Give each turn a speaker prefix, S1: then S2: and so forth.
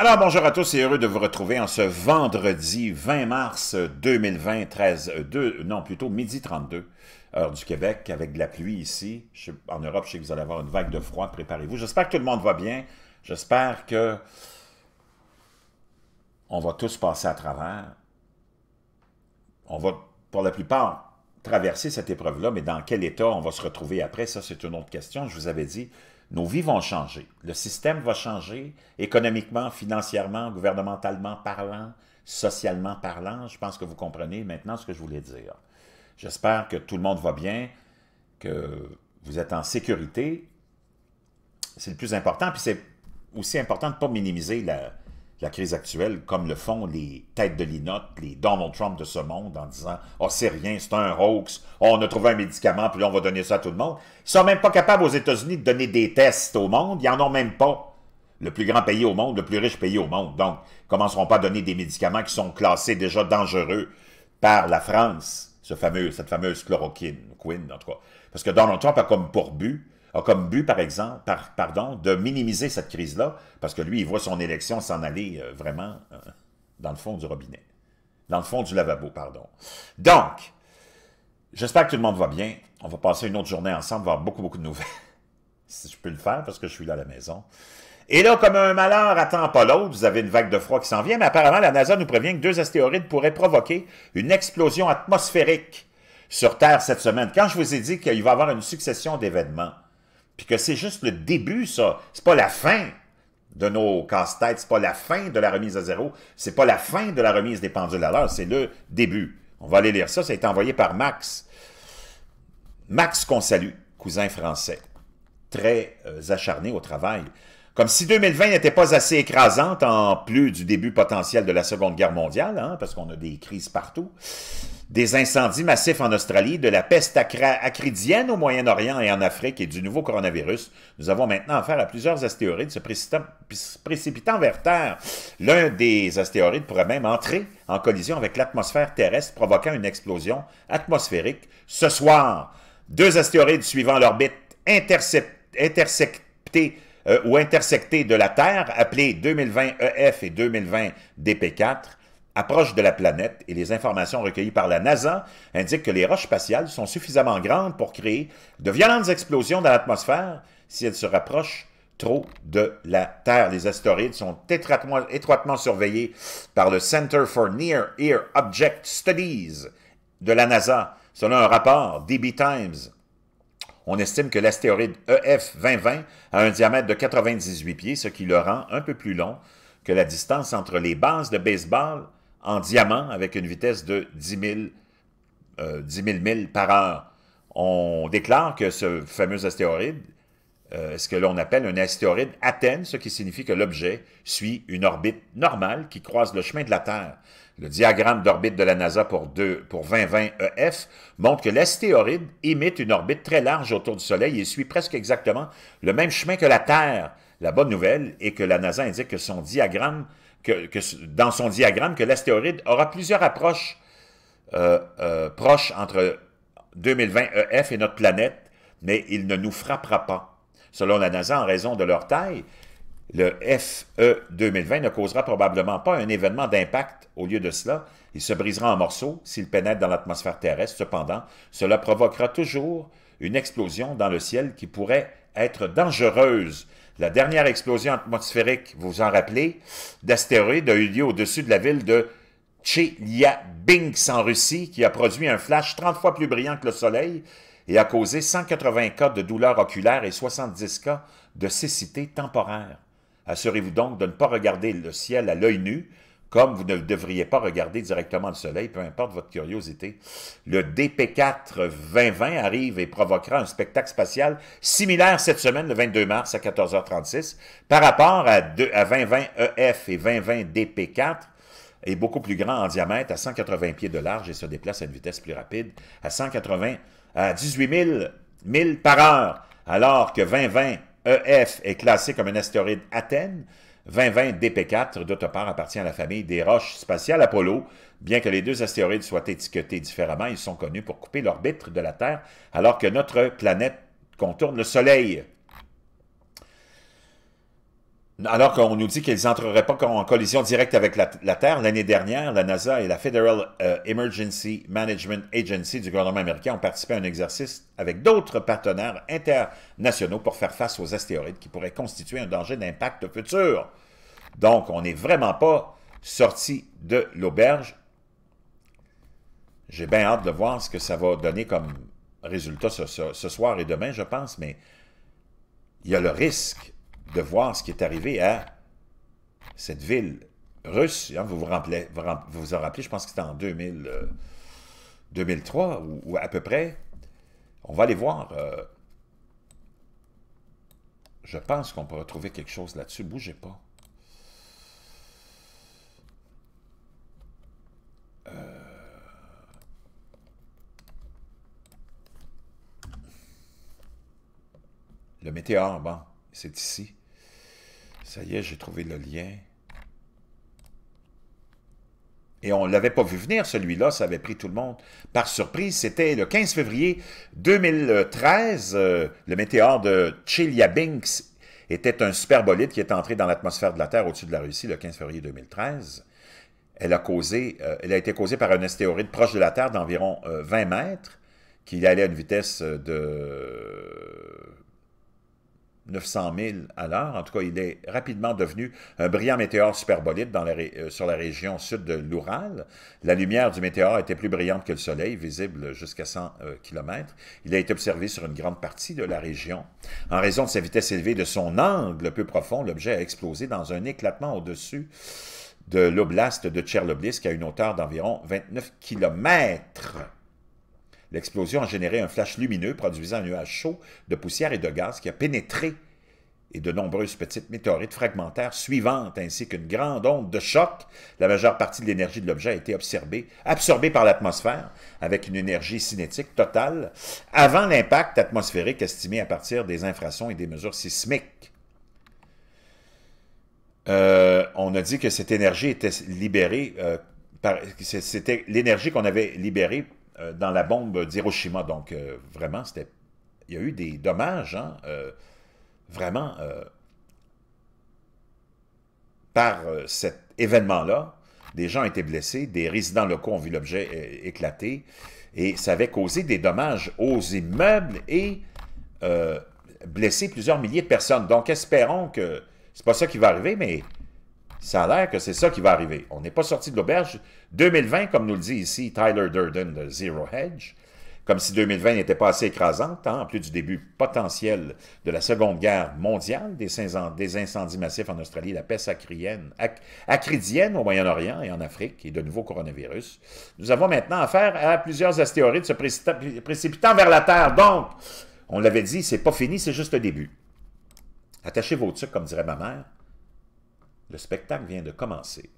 S1: Alors bonjour à tous et heureux de vous retrouver en ce vendredi 20 mars 2020, 13, 2, non plutôt midi 32, heure du Québec, avec de la pluie ici. Je, en Europe, je sais que vous allez avoir une vague de froid, préparez-vous. J'espère que tout le monde va bien. J'espère que on va tous passer à travers. On va, pour la plupart, traverser cette épreuve-là, mais dans quel état on va se retrouver après, ça c'est une autre question. Je vous avais dit, nos vies vont changer. Le système va changer économiquement, financièrement, gouvernementalement parlant, socialement parlant. Je pense que vous comprenez maintenant ce que je voulais dire. J'espère que tout le monde va bien, que vous êtes en sécurité. C'est le plus important. Puis c'est aussi important de ne pas minimiser la, la crise actuelle, comme le font les têtes de linotte, les Donald Trump de ce monde, en disant « oh, c'est rien, c'est un hoax, on a trouvé un médicament, puis on va donner ça à tout le monde. » Ils sont même pas capables aux États-Unis de donner des tests au monde, ils en ont même pas. Le plus grand pays au monde, le plus riche pays au monde. Donc, ils commenceront pas à donner des médicaments qui sont classés déjà dangereux par la France, ce fameux, cette fameuse chloroquine, queen, en tout cas. Parce que Donald Trump a comme pour but a comme but, par exemple, pardon, de minimiser cette crise-là, parce que lui, il voit son élection s'en aller euh, vraiment euh, dans le fond du robinet. Dans le fond du lavabo, pardon. Donc, j'espère que tout le monde va bien. On va passer une autre journée ensemble, voir beaucoup, beaucoup de nouvelles. si je peux le faire, parce que je suis là à la maison. Et là, comme un malheur attend pas l'autre, vous avez une vague de froid qui s'en vient, mais apparemment, la NASA nous prévient que deux astéroïdes pourraient provoquer une explosion atmosphérique sur Terre cette semaine. Quand je vous ai dit qu'il va y avoir une succession d'événements, puis que c'est juste le début, ça. C'est pas la fin de nos casse-têtes, c'est pas la fin de la remise à zéro, c'est pas la fin de la remise des pendules à l'heure, c'est le début. On va aller lire ça, ça a été envoyé par Max. Max qu'on salue, cousin français, très euh, acharné au travail. Comme si 2020 n'était pas assez écrasante en plus du début potentiel de la Seconde Guerre mondiale, hein, parce qu'on a des crises partout des incendies massifs en Australie, de la peste acridienne au Moyen-Orient et en Afrique et du nouveau coronavirus, nous avons maintenant affaire à plusieurs astéroïdes se précipitant, vers Terre. L'un des astéroïdes pourrait même entrer en collision avec l'atmosphère terrestre, provoquant une explosion atmosphérique ce soir. Deux astéroïdes suivant l'orbite intersectée euh, ou intersectée de la Terre, appelés 2020 EF et 2020 DP4, approche de la planète et les informations recueillies par la NASA indiquent que les roches spatiales sont suffisamment grandes pour créer de violentes explosions dans l'atmosphère si elles se rapprochent trop de la Terre. Les astéroïdes sont étroitement, surveillés par le Center for Near Ear Object Studies de la NASA. Selon un rapport DB Times, on estime que l'astéroïde EF 2020 a un diamètre de 98 pieds, ce qui le rend un peu plus long que la distance entre les bases de baseball en diamant avec une vitesse de 10 000, euh, par heure. On déclare que ce fameux astéroïde, euh, ce que l'on appelle un astéroïde Athènes, ce qui signifie que l'objet suit une orbite normale qui croise le chemin de la Terre. Le diagramme d'orbite de la NASA pour, pour 2020 EF montre que l'astéroïde imite une orbite très large autour du Soleil et suit presque exactement le même chemin que la Terre. La bonne nouvelle est que la NASA indique que son diagramme dans son diagramme que l'astéroïde aura plusieurs approches euh, euh, proches entre 2020 EF et notre planète, mais il ne nous frappera pas. Selon la NASA, en raison de leur taille, le FE 2020 ne causera probablement pas un événement d'impact. Au lieu de cela, il se brisera en morceaux s'il pénètre dans l'atmosphère terrestre. Cependant, cela provoquera toujours une explosion dans le ciel qui pourrait être dangereuse. La dernière explosion atmosphérique, vous vous en rappelez, d'astéroïdes a eu lieu au-dessus de la ville de Chelyabinsk en Russie, qui a produit un flash 30 fois plus brillant que le Soleil et a causé 180 cas de douleurs oculaires et 70 cas de cécité temporaire. Assurez-vous donc de ne pas regarder le ciel à l'œil nu comme vous ne devriez pas regarder directement le soleil, peu importe votre curiosité, le DP4 2020 arrive et provoquera un spectacle spatial similaire cette semaine, le 22 mars à 14h36, par rapport à, 2020 EF et 2020 DP4, est beaucoup plus grand en diamètre, à 180 pieds de large et se déplace à une vitesse plus rapide, à 180, à 18 000 par heure, alors que 2020 EF est classé comme un astéroïde Athènes, 2020 DP4 part appartient à la famille des roches spatiales Apollo. Bien que les deux astéroïdes soient étiquetés différemment, ils sont connus pour couper l'orbite de la Terre, alors que notre planète contourne le Soleil. Alors qu'on nous dit qu'ils n'entreraient pas en collision directe avec la, Terre, l'année dernière, la NASA et la Federal euh, Emergency Management Agency du gouvernement américain ont participé à un exercice avec d'autres partenaires internationaux pour faire face aux astéroïdes qui pourraient constituer un danger d'impact futur. Donc, on n'est vraiment pas sorti de l'auberge. J'ai bien hâte de voir ce que ça va donner comme résultat ce soir et demain, je pense, mais il y a le risque de voir ce qui est arrivé à cette ville russe. Hein, vous, vous, en rappelez, je pense que c'était en 2000, 2003 euh, ou, à peu près. On va aller voir. Euh, je pense qu'on pourra trouver quelque chose là-dessus. Bougez pas. Euh. Le météore, bon. C'est ici. Ça y est, j'ai trouvé le lien. Et on ne l'avait pas vu venir, celui-là, ça avait pris tout le monde par surprise. C'était le 15 février 2013, euh, le météore de Chelyabinsk était un superbolide qui est entré dans l'atmosphère de la Terre au-dessus de la Russie le 15 février 2013. Elle a, causé, euh, elle a été causée par un astéroïde proche de la Terre d'environ 20 euh, mètres, qui allait à une vitesse de 900 000 à l'heure. En tout cas, il est rapidement devenu un brillant météore superbolide euh, sur la région sud de l'Oural. La lumière du météore était plus brillante que le soleil, visible jusqu'à 100 euh, km. Il a été observé sur une grande partie de la région. En raison de sa vitesse élevée et de son angle peu profond, l'objet a explosé dans un éclatement au-dessus de l'oblast de Tchernobyl, à une hauteur d'environ 29 km. L'explosion a généré un flash lumineux produisant un nuage chaud de poussière et de gaz qui a pénétré et de nombreuses petites météorites fragmentaires suivantes, ainsi qu'une grande onde de choc. La majeure partie de l'énergie de l'objet a été absorbée par l'atmosphère, avec une énergie cinétique totale, avant l'impact atmosphérique estimé à partir des infrasons et des mesures sismiques. Euh, on a dit que cette énergie était libérée, euh, c'était l'énergie qu'on avait libérée euh, dans la bombe d'Hiroshima. Donc, euh, vraiment, c'était, il y a eu des dommages, hein, euh, vraiment, par cet événement-là. Des gens ont été blessés, des résidents locaux ont vu l'objet éclater, et ça avait causé des dommages aux immeubles et blessé plusieurs milliers de personnes. Donc, espérons que, c'est pas ça qui va arriver, mais ça a l'air que c'est ça qui va arriver. On n'est pas sorti de l'auberge. 2020, comme nous le dit ici Tyler Durden de Zero Hedge, comme si 2020 n'était pas assez écrasante, hein, en plus du début potentiel de la Seconde Guerre mondiale, des, incendies massifs en Australie, la peste acridienne au Moyen-Orient et en Afrique, et de nouveaux coronavirus. Nous avons maintenant affaire à plusieurs astéroïdes se précipitant vers la Terre. Donc, on l'avait dit, c'est pas fini, c'est juste le début. Attachez vos trucs, comme dirait ma mère. Le spectacle vient de commencer.